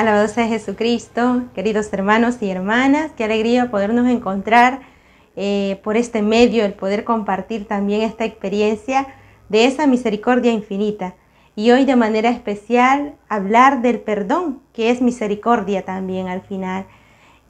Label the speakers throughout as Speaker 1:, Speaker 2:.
Speaker 1: Alabado sea Jesucristo, queridos hermanos y hermanas, qué alegría podernos encontrar eh, por este medio, el poder compartir también esta experiencia de esa misericordia infinita. Y hoy de manera especial hablar del perdón, que es misericordia también al final.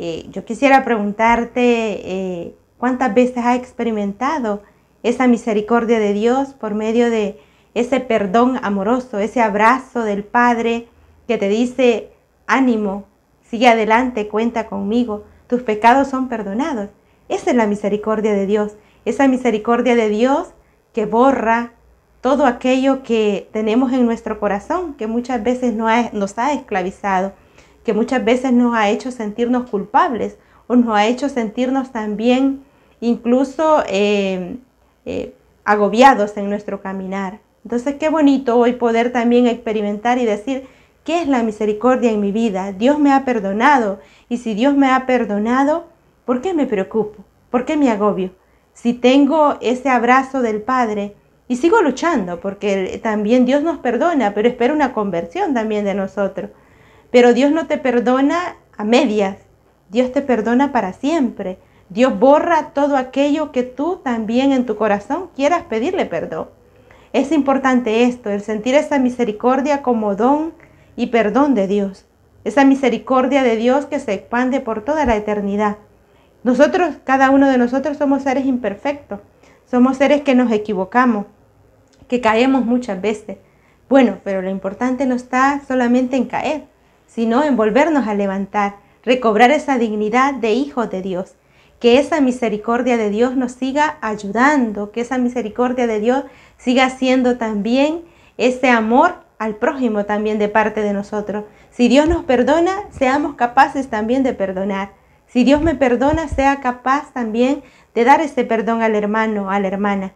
Speaker 1: Eh, yo quisiera preguntarte eh, cuántas veces has experimentado esa misericordia de Dios por medio de ese perdón amoroso, ese abrazo del Padre que te dice, Ánimo, sigue adelante, cuenta conmigo, tus pecados son perdonados. Esa es la misericordia de Dios, esa misericordia de Dios que borra todo aquello que tenemos en nuestro corazón, que muchas veces nos ha, esclavizado, que muchas veces nos ha hecho sentirnos culpables o nos ha hecho sentirnos también incluso eh, eh, agobiados en nuestro caminar. Entonces, qué bonito hoy poder también experimentar y decir, es la misericordia en mi vida? Dios me ha perdonado. Y si Dios me ha perdonado, ¿por qué me preocupo? ¿Por qué me agobio? Si tengo ese abrazo del Padre y sigo luchando, porque también Dios nos perdona, pero espera una conversión también de nosotros. Pero Dios no te perdona a medias, Dios te perdona para siempre. Dios borra todo aquello que tú también en tu corazón quieras pedirle perdón. Es importante esto, el sentir esa misericordia como don y perdón de Dios, esa misericordia de Dios que se expande por toda la eternidad. Nosotros, cada uno de nosotros somos seres imperfectos, somos seres que nos equivocamos, que caemos muchas veces. Bueno, pero lo importante no está solamente en caer, sino en volvernos a levantar, recobrar esa dignidad de Hijo de Dios, que esa misericordia de Dios nos siga ayudando, que esa misericordia de Dios siga siendo también ese amor al prójimo también de parte de nosotros. Si Dios nos perdona, seamos capaces también de perdonar. Si Dios me perdona, sea capaz también de dar ese perdón al hermano, a la hermana.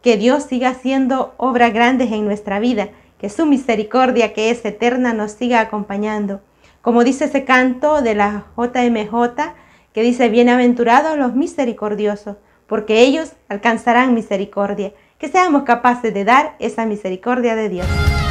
Speaker 1: Que Dios siga haciendo obras grandes en nuestra vida, que su misericordia, que es eterna, nos siga acompañando. Como dice ese canto de la JMJ, que dice, bienaventurados los misericordiosos, porque ellos alcanzarán misericordia. Que seamos capaces de dar esa misericordia de Dios.